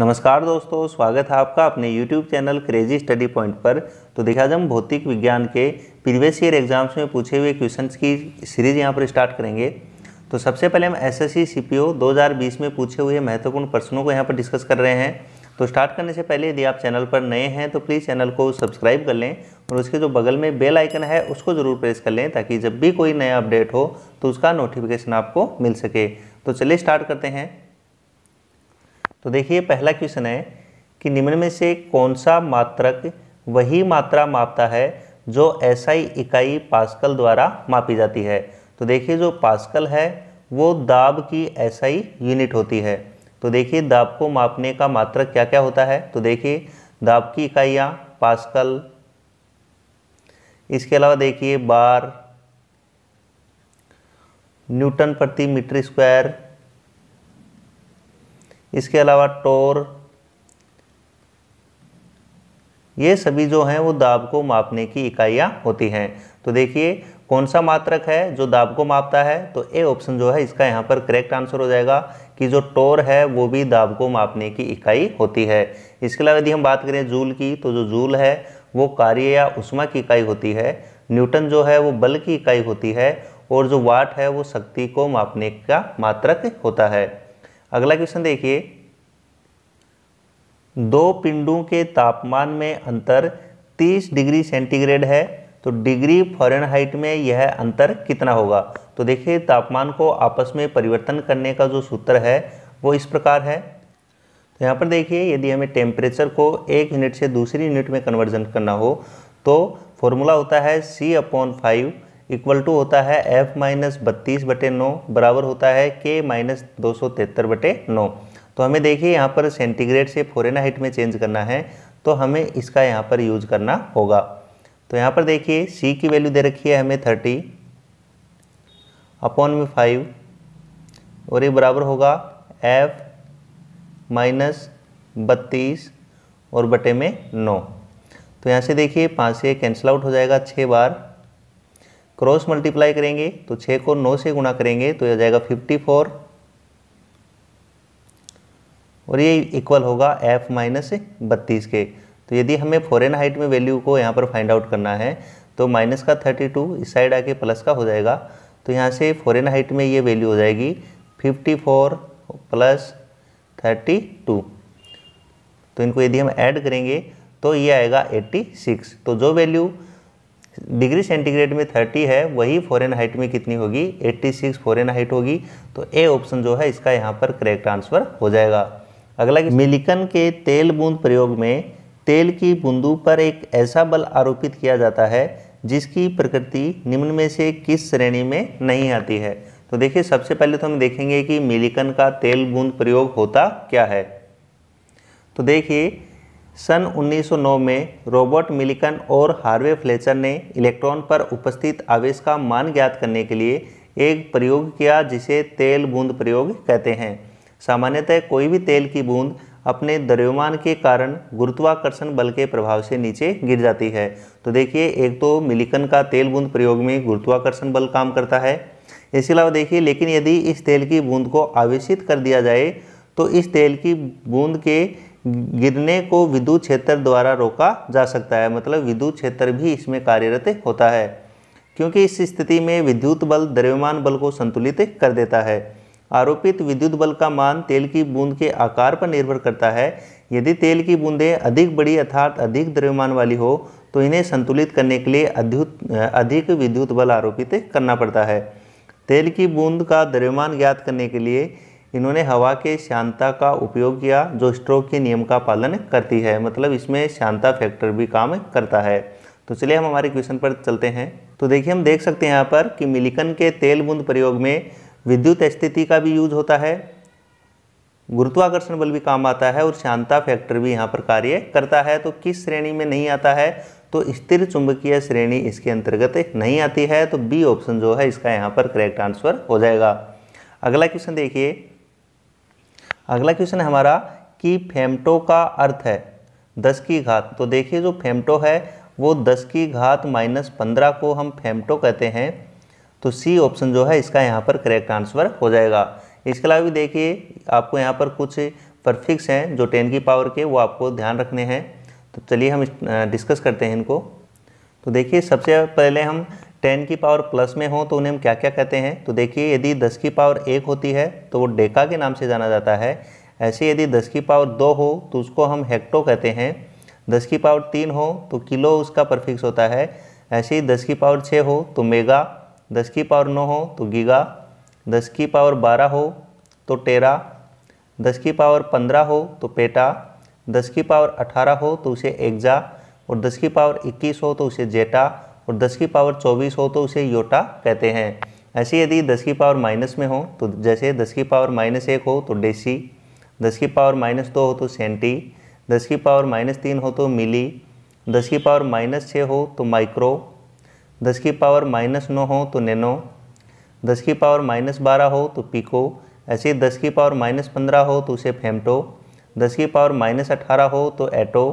नमस्कार दोस्तों स्वागत है आपका अपने YouTube channel crazy study point पर तो देखिए आज हम भौतिक विज्ञान के प्रीवियस ईयर एग्जाम्स में पूछे हुए क्वेश्चंस की सीरीज यहाँ पर स्टार्ट करेंगे तो सबसे पहले हम एस एस सी में पूछे हुए महत्वपूर्ण प्रश्नों को यहाँ पर डिस्कस कर रहे हैं तो स्टार्ट करने से पहले यदि आप चैनल पर नए हैं तो प्लीज़ चैनल को सब्सक्राइब कर लें और उसके जो बगल में बेल आइकन है उसको ज़रूर प्रेस कर लें ताकि जब भी कोई नया अपडेट हो तो उसका नोटिफिकेशन आपको मिल सके तो चलिए स्टार्ट करते हैं तो देखिए पहला क्वेश्चन है कि निम्न में से कौन सा मात्रक वही मात्रा मापता है जो एसआई इकाई पास्कल द्वारा मापी जाती है तो देखिए जो पास्कल है वो दाब की एसआई यूनिट होती है तो देखिए दाब को मापने का मात्रक क्या क्या होता है तो देखिए दाब की इकाइयाँ पास्कल इसके अलावा देखिए बार न्यूटन प्रति मीटर स्क्वायर इसके अलावा टोर ये सभी जो हैं वो दाब को मापने की इकाइयाँ होती हैं तो देखिए कौन सा मात्रक है जो दाब को मापता है तो ए ऑप्शन जो है इसका यहाँ पर करेक्ट आंसर हो जाएगा कि जो टोर है वो भी दाब को मापने की इकाई होती है इसके अलावा यदि हम बात करें जूल की तो जो जूल है वो कार्य या उष्मा की इकाई होती है न्यूटन जो है वो बल की इकाई होती है और जो वाट है वो शक्ति को मापने का मात्रक होता है अगला क्वेश्चन देखिए दो पिंडों के तापमान में अंतर 30 डिग्री सेंटीग्रेड है तो डिग्री फॉरेनहाइट में यह अंतर कितना होगा तो देखिए तापमान को आपस में परिवर्तन करने का जो सूत्र है वो इस प्रकार है तो यहाँ पर देखिए यदि हमें टेम्परेचर को एक यूनिट से दूसरी यूनिट में कन्वर्जन करना हो तो फॉर्मूला होता है C upon five equal to होता है एफ माइनस बत्तीस बटे नौ बराबर होता है के माइनस दो सौ तिहत्तर बटे नौ तो हमें देखिए यहाँ पर सेंटीग्रेड से हाइट में चेंज करना है तो हमें इसका यहाँ पर यूज करना होगा तो यहाँ पर देखिए सी की वैल्यू दे रखी है हमें थर्टी अपॉन में फाइव और ये बराबर होगा एफ माइनस बत्तीस और बटे में नौ तो यहाँ से देखिए पाँच से कैंसिल आउट हो जाएगा छः बार क्रॉस मल्टीप्लाई करेंगे तो छः को नौ से गुणा करेंगे तो यह जाएगा फिफ्टी फोर और ये इक्वल होगा एफ माइनस बत्तीस के तो यदि हमें फॉरेन हाइट में वैल्यू को यहाँ पर फाइंड आउट करना है तो माइनस का थर्टी टू इस साइड आके प्लस का हो जाएगा तो यहाँ से फॉरेन हाइट में ये वैल्यू हो जाएगी fifty four plus thirty two तो इनको यदि हम ऐड करेंगे तो ये आएगा एट्टी सिक्स तो जो वैल्यू डिग्री सेंटीग्रेड में 30 है वही फॉरेन हाइट में कितनी होगी 86 फॉरेन हाइट होगी तो ए ऑप्शन जो है इसका यहाँ पर करेक्ट आंसर हो जाएगा अगला मिलिकन के तेल बूंद प्रयोग में तेल की बूंदू पर एक ऐसा बल आरोपित किया जाता है जिसकी प्रकृति निम्न में से किस श्रेणी में नहीं आती है तो देखिए सबसे पहले तो हम देखेंगे कि मिलिकन का तेल बूंद प्रयोग होता क्या है तो देखिए सन 1909 में रॉबर्ट मिलिकन और हार्वे फ्लेचर ने इलेक्ट्रॉन पर उपस्थित आवेश का मान ज्ञात करने के लिए एक प्रयोग किया जिसे तेल बूंद प्रयोग कहते हैं सामान्यतः कोई भी तेल की बूंद अपने द्रव्यमान के कारण गुरुत्वाकर्षण बल के प्रभाव से नीचे गिर जाती है तो देखिए एक तो मिलिकन का तेल बूंद प्रयोग में गुरुत्वाकर्षण बल काम करता है इसके अलावा देखिए लेकिन यदि इस तेल की बूंद को आवेशित कर दिया जाए तो इस तेल की बूंद के गिरने को विद्युत क्षेत्र द्वारा रोका जा सकता है मतलब विद्युत क्षेत्र भी इसमें कार्यरत होता है क्योंकि इस स्थिति में विद्युत बल द्रव्यमान बल को संतुलित कर देता है आरोपित विद्युत बल का मान तेल की बूंद के आकार पर निर्भर करता है यदि तेल की बूंदें अधिक बड़ी अर्थात अधिक द्रव्यमान वाली हो तो इन्हें संतुलित करने के लिए अधिक विद्युत बल आरोपित करना पड़ता है तेल की बूंद का द्रव्यमान ज्ञात करने के लिए इन्होंने हवा के शांता का उपयोग किया जो स्ट्रोक के नियम का पालन करती है मतलब इसमें शांता फैक्टर भी काम करता है तो चलिए हम हमारे क्वेश्चन पर चलते हैं तो देखिए हम देख सकते हैं यहाँ पर कि मिलिकन के तेल बूंद प्रयोग में विद्युत स्थिति का भी यूज होता है गुरुत्वाकर्षण बल भी काम आता है और शांता फैक्टर भी यहाँ पर कार्य करता है तो किस श्रेणी में नहीं आता है तो स्थिर चुंबकीय श्रेणी इसके अंतर्गत नहीं आती है तो बी ऑप्शन जो है इसका यहाँ पर करेक्ट आंसर हो जाएगा अगला क्वेश्चन देखिए अगला क्वेश्चन है हमारा कि फेमटो का अर्थ है दस की घात तो देखिए जो फेमटो है वो दस की घात माइनस पंद्रह को हम फेमटो कहते हैं तो सी ऑप्शन जो है इसका यहाँ पर करेक्ट आंसर हो जाएगा इसके अलावा भी देखिए आपको यहाँ पर कुछ परफिक्स हैं जो टेन की पावर के वो आपको ध्यान रखने हैं तो चलिए हम डिस्कस करते हैं इनको तो देखिए सबसे पहले हम टेन की पावर प्लस में हो तो उन्हें हम क्या क्या कहते हैं तो देखिए यदि दस की पावर एक होती है तो वो डेका के नाम से जाना जाता है ऐसे यदि दस की पावर दो हो तो उसको हम हेक्टो कहते हैं दस की पावर तीन हो तो किलो उसका परफिक्स होता है ऐसे ही दस की पावर छः हो तो मेगा दस की पावर नौ हो तो गीगा दस की पावर बारह हो तो टेरा दस की पावर पंद्रह हो तो पेटा दस की पावर अठारह हो तो उसे एग्जा और दस की पावर इक्कीस हो तो उसे जेटा और दस की पावर चौबीस हो तो उसे योटा कहते हैं ऐसे यदि दस की पावर माइनस में हो तो जैसे दस की पावर माइनस एक हो तो डेसी दस की पावर माइनस दो हो तो सेंटी दस की पावर माइनस तीन हो तो मिली दस की पावर माइनस छः हो तो माइक्रो दस की पावर माइनस नौ हो तो नैनो दस की पावर माइनस बारह हो तो पिको ऐसे दस की पावर माइनस पंद्रह हो तो उसे फेमटो दस की पावर माइनस अठारह हो तो एटो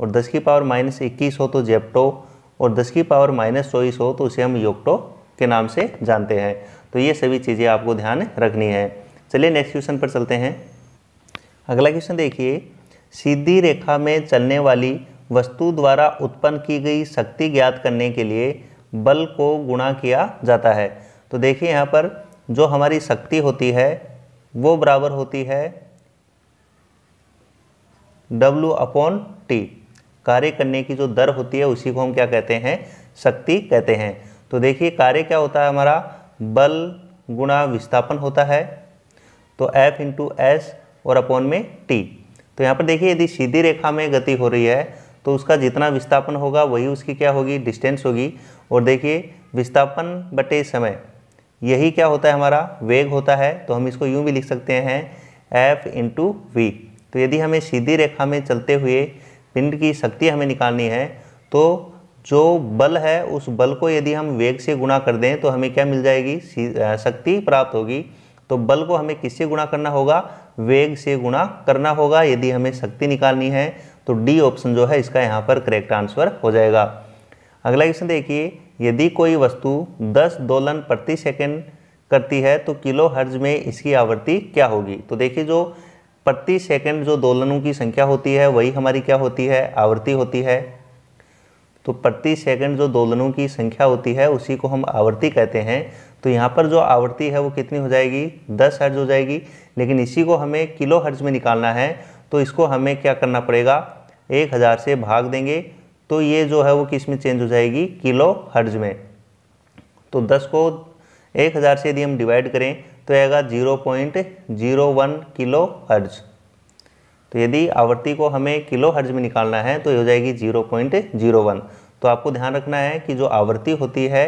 और दस की पावर माइनस इक्कीस हो तो जेप्टो और दस की पावर माइनस चौबीस हो तो उसे हम योक्टो के नाम से जानते हैं तो ये सभी चीज़ें आपको ध्यान रखनी है चलिए नेक्स्ट क्वेश्चन पर चलते हैं अगला क्वेश्चन देखिए सीधी रेखा में चलने वाली वस्तु द्वारा उत्पन्न की गई शक्ति ज्ञात करने के लिए बल को गुणा किया जाता है तो देखिए यहाँ पर जो हमारी शक्ति होती है वो बराबर होती है डब्लू अपॉन टी कार्य करने की जो दर होती है उसी को हम क्या कहते हैं शक्ति कहते हैं तो देखिए कार्य क्या होता है हमारा बल गुणा विस्थापन होता है तो एफ इंटू एस और अपॉन में टी तो यहाँ पर देखिए यदि सीधी रेखा में गति हो रही है तो उसका जितना विस्थापन होगा वही उसकी क्या होगी डिस्टेंस होगी और देखिए विस्थापन बटे समय यही क्या होता है हमारा वेग होता है तो हम इसको यूँ भी लिख सकते हैं एफ इंटू वी तो यदि हमें सीधी रेखा में चलते हुए पिंड की शक्ति हमें निकालनी है तो जो बल है उस बल को यदि हम वेग से गुणा कर दें तो हमें क्या मिल जाएगी शक्ति प्राप्त होगी तो बल को हमें किससे गुणा करना होगा वेग से गुणा करना होगा यदि हमें शक्ति निकालनी है तो डी ऑप्शन जो है इसका यहाँ पर करेक्ट आंसर हो जाएगा अगला क्वेश्चन देखिए यदि कोई वस्तु 10 दोलन प्रति सेकंड करती है तो किलो हर्ज में इसकी आवृत्ति क्या होगी तो देखिए जो प्रति सेकंड जो दोलनों की संख्या होती है वही हमारी क्या होती है आवृत्ति होती है तो प्रति सेकंड जो दोलनों की संख्या होती है उसी को हम आवृत्ति कहते हैं तो यहाँ पर जो आवृत्ति है वो कितनी हो जाएगी दस हर्ज हो जाएगी लेकिन इसी को हमें किलो हर्ज में निकालना है तो इसको हमें क्या करना पड़ेगा एक हज़ार से भाग देंगे तो ये जो है वो किस में चेंज हो जाएगी किलो हर्ज में तो दस को एक हज़ार से यदि हम डिवाइड करें तो आएगा zero point zero one kilo hertz तो यदि आवृत्ति को हमें किलो हर्ज में निकालना है तो ये हो जाएगी जीरो पॉइंट जीरो वन तो आपको ध्यान रखना है कि जो आवृत्ति होती है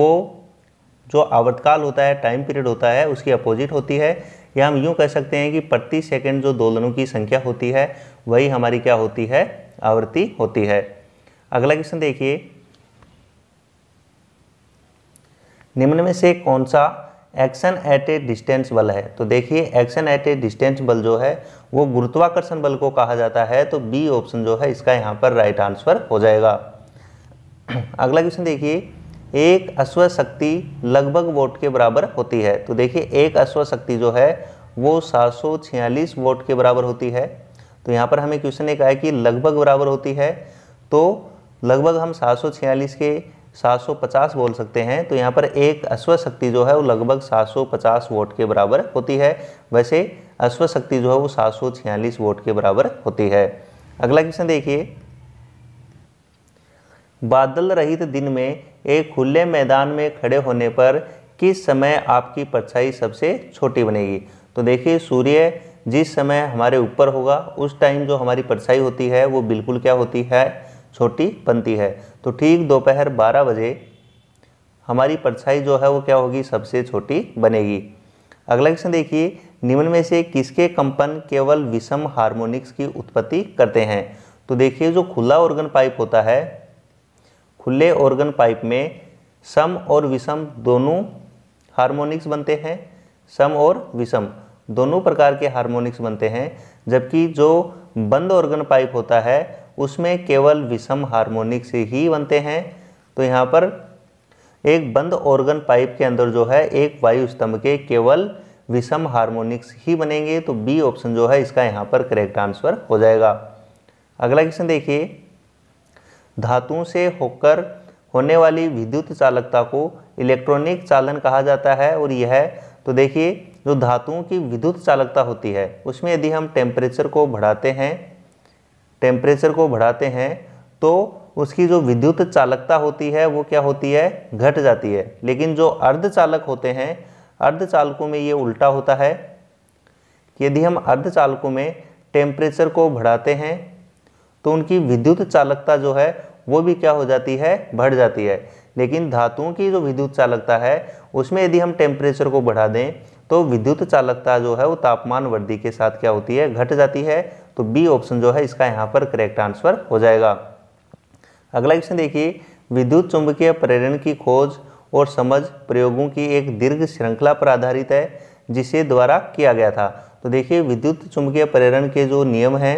वो जो आवर्तकाल होता है टाइम पीरियड होता है उसकी अपोजिट होती है या हम यूँ कह सकते हैं कि प्रति सेकंड जो दोलनों की संख्या होती है वही हमारी क्या होती है आवृत्ति होती है अगला क्वेश्चन देखिए निम्न में से कौन सा एक्शन एट ए डिस्टेंस बल है तो देखिए एक्शन एट ए डिस्टेंस बल जो है वो गुरुत्वाकर्षण बल को कहा जाता है तो बी ऑप्शन जो है इसका यहाँ पर राइट आंसर हो जाएगा अगला क्वेश्चन देखिए एक अश्व शक्ति लगभग वोट के बराबर होती है तो देखिए एक अश्व शक्ति जो है वो सात वोट के बराबर होती है तो यहाँ पर हमें क्वेश्चन एक आया कि लगभग बराबर होती है तो लगभग हम सात के 750 बोल सकते हैं तो यहाँ पर एक अश्व शक्ति जो है वो लगभग 750 वोट के बराबर होती है वैसे अश्व शक्ति जो है वो 746 वोट के बराबर होती है अगला क्वेश्चन देखिए बादल रहित दिन में एक खुले मैदान में खड़े होने पर किस समय आपकी परछाई सबसे छोटी बनेगी तो देखिए सूर्य जिस समय हमारे ऊपर होगा उस टाइम जो हमारी परछाई होती है वो बिल्कुल क्या होती है छोटी बनती है तो ठीक दोपहर बारह बजे हमारी परछाई जो है वो क्या होगी सबसे छोटी बनेगी अगला क्वेश्चन देखिए निम्न में से किसके कंपन केवल विषम हार्मोनिक्स की उत्पत्ति करते हैं तो देखिए जो खुला ऑर्गन पाइप होता है खुले ऑर्गन पाइप में सम और विषम दोनों हार्मोनिक्स बनते हैं सम और विषम दोनों प्रकार के हार्मोनिक्स बनते हैं जबकि जो बंद ऑर्गन पाइप होता है उसमें केवल विषम हार्मोनिक से ही बनते हैं तो यहाँ पर एक बंद ऑर्गन पाइप के अंदर जो है एक वायु स्तंभ के केवल विषम हार्मोनिक्स ही बनेंगे तो बी ऑप्शन जो है इसका यहाँ पर करेक्ट आंसर हो जाएगा अगला क्वेश्चन देखिए धातुओं से होकर होने वाली विद्युत चालकता को इलेक्ट्रॉनिक चालन कहा जाता है और यह तो देखिए जो धातुओं की विद्युत चालकता होती है उसमें यदि हम टेम्परेचर को बढ़ाते हैं टेम्परेचर को बढ़ाते हैं तो उसकी जो विद्युत चालकता होती है वो क्या होती है घट जाती है लेकिन जो अर्धचालक होते हैं अर्धचालकों में ये उल्टा होता है यदि हम अर्धचालकों में टेम्परेचर को बढ़ाते हैं तो उनकी विद्युत चालकता जो है वो भी क्या हो जाती है बढ़ जाती है लेकिन धातुओं की जो विद्युत चालकता है उसमें यदि हम टेम्परेचर को बढ़ा दें तो विद्युत चालकता जो है वो तापमान वृद्धि के साथ क्या होती है घट जाती है तो बी ऑप्शन जो है इसका यहाँ पर करेक्ट आंसर हो जाएगा अगला क्वेश्चन देखिए विद्युत चुंबकीय प्रेरण की खोज और समझ प्रयोगों की एक दीर्घ श्रृंखला पर आधारित है जिसे द्वारा किया गया था तो देखिए विद्युत चुंबकीय प्रेरण के जो नियम हैं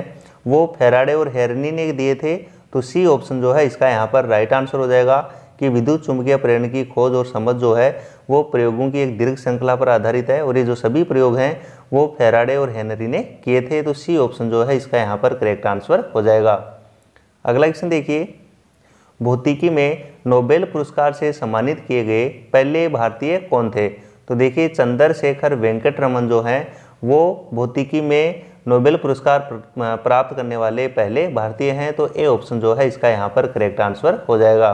वो फेराडे और हेरनी ने दिए थे तो सी ऑप्शन जो है इसका यहाँ पर राइट आंसर हो जाएगा कि विद्युत चुंबकीय प्रेरण की खोज और समझ जो है वो प्रयोगों की एक दीर्घ श्रृंखला पर आधारित है और ये जो सभी प्रयोग हैं वो फेराडे और हेनरी ने किए थे तो सी ऑप्शन जो है इसका यहाँ पर करेक्ट आंसर हो जाएगा अगला क्वेश्चन देखिए भौतिकी में नोबेल पुरस्कार से सम्मानित किए गए पहले भारतीय कौन थे तो देखिए चंद्रशेखर वेंकट रमन जो हैं वो भौतिकी में नोबेल पुरस्कार प्राप्त करने वाले पहले भारतीय हैं तो ए ऑप्शन जो है इसका यहाँ पर करेक्ट आंसर हो जाएगा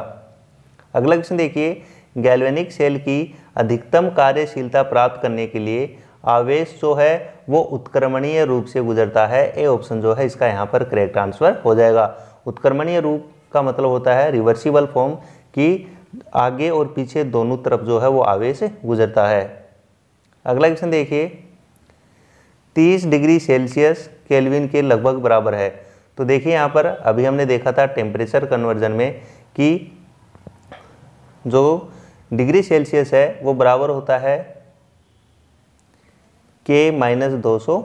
अगला क्वेश्चन देखिए गैल्वेनिक सेल की अधिकतम कार्यशीलता प्राप्त करने के लिए आवेश जो है वो उत्क्रमणीय रूप से गुजरता है ए ऑप्शन जो है इसका यहाँ पर करेक्ट आंसर हो जाएगा उत्क्रमणीय रूप का मतलब होता है रिवर्सिबल फॉर्म कि आगे और पीछे दोनों तरफ जो है वो आवेश गुजरता है अगला क्वेश्चन देखिए 30 डिग्री सेल्सियस केल्विन के लगभग बराबर है तो देखिए यहाँ पर अभी हमने देखा था टेम्परेचर कन्वर्जन में कि जो डिग्री सेल्सियस है वो बराबर होता है के माइनस दो सौ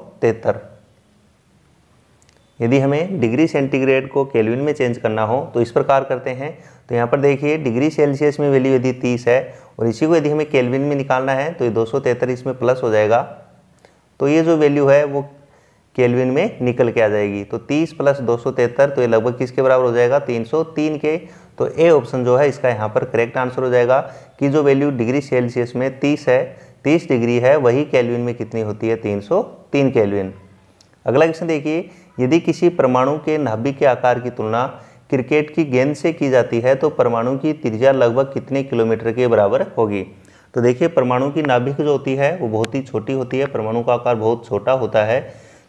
यदि हमें डिग्री सेंटीग्रेड को केल्विन में चेंज करना हो तो इस प्रकार करते हैं तो यहाँ पर देखिए डिग्री सेल्सियस में वैल्यू यदि तीस है और इसी को यदि हमें केल्विन में निकालना है तो ये दो इसमें प्लस हो जाएगा तो ये जो वैल्यू है वो केल्विन में निकल के आ जाएगी तो 30 प्लस दो तो ये लगभग किसके बराबर हो जाएगा 303 के तो ए ऑप्शन जो है इसका यहाँ पर करेक्ट आंसर हो जाएगा कि जो वैल्यू डिग्री सेल्सियस में तीस है तीस डिग्री है वही कैलविन में कितनी होती है तीन सौ तीन कैलविन अगला क्वेश्चन देखिए यदि किसी परमाणु के नाभिक के आकार की तुलना क्रिकेट की गेंद से की जाती है तो परमाणु की त्रिज्या लगभग कितने किलोमीटर के बराबर होगी तो देखिए परमाणु की नाभिक जो होती है वो बहुत ही छोटी होती है परमाणु का आकार बहुत छोटा होता है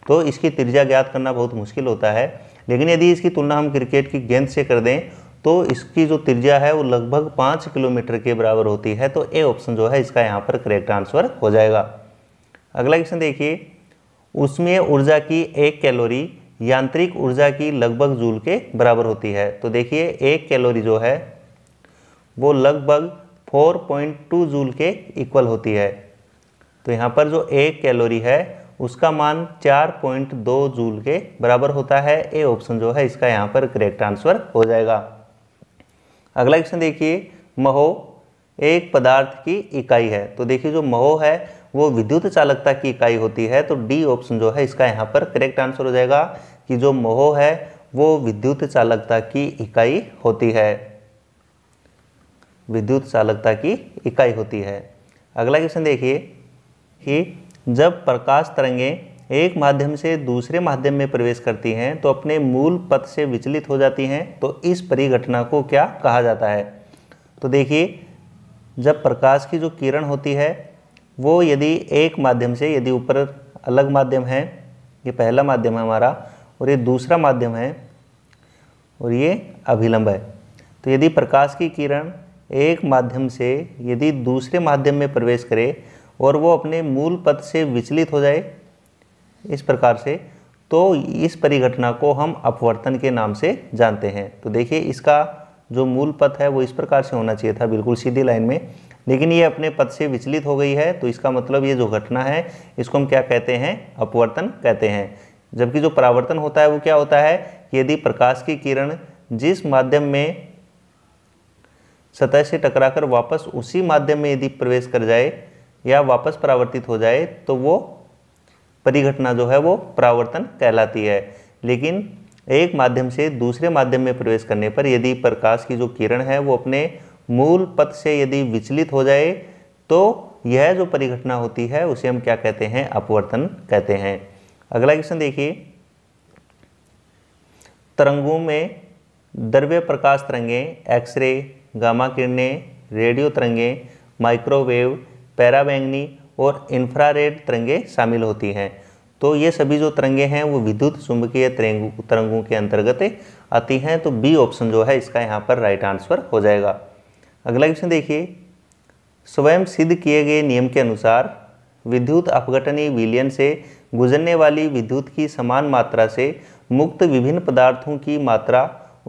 तो इसकी त्रिज्या ज्ञात करना बहुत मुश्किल होता है लेकिन यदि इसकी तुलना हम क्रिकेट की गेंद से कर दें तो इसकी जो त्रिज्या है वो लगभग पाँच किलोमीटर के बराबर होती है तो ए ऑप्शन जो है इसका यहाँ पर करेक्ट आंसर हो जाएगा अगला क्वेश्चन देखिए उसमें ऊर्जा की एक कैलोरी यांत्रिक ऊर्जा की लगभग जूल के बराबर होती है तो देखिए एक कैलोरी जो है वो लगभग 4.2 जूल के इक्वल होती है तो यहाँ पर जो एक कैलोरी है उसका मान 4.2 जूल के बराबर होता है ए ऑप्शन जो है इसका यहाँ पर करेक्ट आंसर हो जाएगा अगला क्वेश्चन देखिए महो एक पदार्थ की इकाई है तो देखिए जो महो है वो विद्युत चालकता की इकाई होती है तो डी ऑप्शन जो है इसका यहाँ पर करेक्ट आंसर हो जाएगा कि जो महो है वो विद्युत चालकता की इकाई होती है विद्युत चालकता की इकाई होती है अगला क्वेश्चन देखिए कि जब प्रकाश तरंगें एक माध्यम से दूसरे माध्यम में प्रवेश करती हैं तो अपने मूल पथ से विचलित हो जाती हैं तो इस परिघटना को क्या कहा जाता है तो देखिए जब प्रकाश की जो किरण होती है वो यदि एक माध्यम से यदि ऊपर अलग माध्यम है ये पहला माध्यम है हमारा और ये दूसरा माध्यम है और ये अभिलंब है तो यदि प्रकाश की किरण एक माध्यम से यदि दूसरे माध्यम में प्रवेश करे और वो अपने मूल पथ से विचलित हो जाए इस प्रकार से तो इस परिघटना को हम अपवर्तन के नाम से जानते हैं तो देखिए इसका जो मूल पथ है वो इस प्रकार से होना चाहिए था बिल्कुल सीधी लाइन में लेकिन ये अपने पद से विचलित हो गई है तो इसका मतलब ये जो घटना है इसको हम क्या कहते हैं अपवर्तन कहते हैं जबकि जो परावर्तन होता है वो क्या होता है यदि प्रकाश की किरण जिस माध्यम में सतह से टकराकर वापस उसी माध्यम में यदि प्रवेश कर जाए या वापस परावर्तित हो जाए तो वो परिघटना जो है वो परावर्तन कहलाती है लेकिन एक माध्यम से दूसरे माध्यम में प्रवेश करने पर यदि प्रकाश की जो किरण है वो अपने मूल पथ से यदि विचलित हो जाए तो यह जो परिघटना होती है उसे हम क्या कहते हैं अपवर्तन कहते हैं अगला क्वेश्चन देखिए तरंगों में द्रव्य प्रकाश तरंगें एक्सरे गामा किरणें रेडियो तरंगें माइक्रोवेव पैराबैंगनी और इंफ्रारेड तरंगे शामिल होती हैं तो ये सभी जो तरंगे हैं वो विद्युत चुंबकीय तरंगों के अंतर्गत आती हैं तो बी ऑप्शन जो है इसका यहाँ पर राइट आंसर हो जाएगा अगला क्वेश्चन देखिए स्वयं सिद्ध किए गए नियम के अनुसार विद्युत अपघटनी विलियन से गुजरने वाली विद्युत की समान मात्रा से मुक्त विभिन्न पदार्थों की मात्रा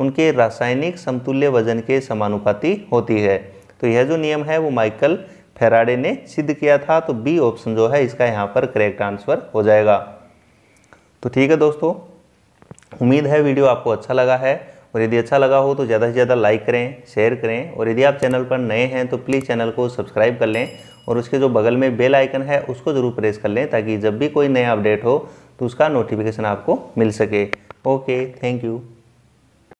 उनके रासायनिक समतुल्य वजन के समानुपाती होती है तो यह जो नियम है वो माइकल फेराडे ने सिद्ध किया था तो बी ऑप्शन जो है इसका यहाँ पर करेक्ट आंसर हो जाएगा तो ठीक है दोस्तों उम्मीद है वीडियो आपको अच्छा लगा है और यदि अच्छा लगा हो तो ज़्यादा से ज़्यादा लाइक करें शेयर करें और यदि आप चैनल पर नए हैं तो प्लीज़ चैनल को सब्सक्राइब कर लें और उसके जो बगल में बेल आइकन है उसको ज़रूर प्रेस कर लें ताकि जब भी कोई नया अपडेट हो तो उसका नोटिफिकेशन आपको मिल सके ओके थैंक यू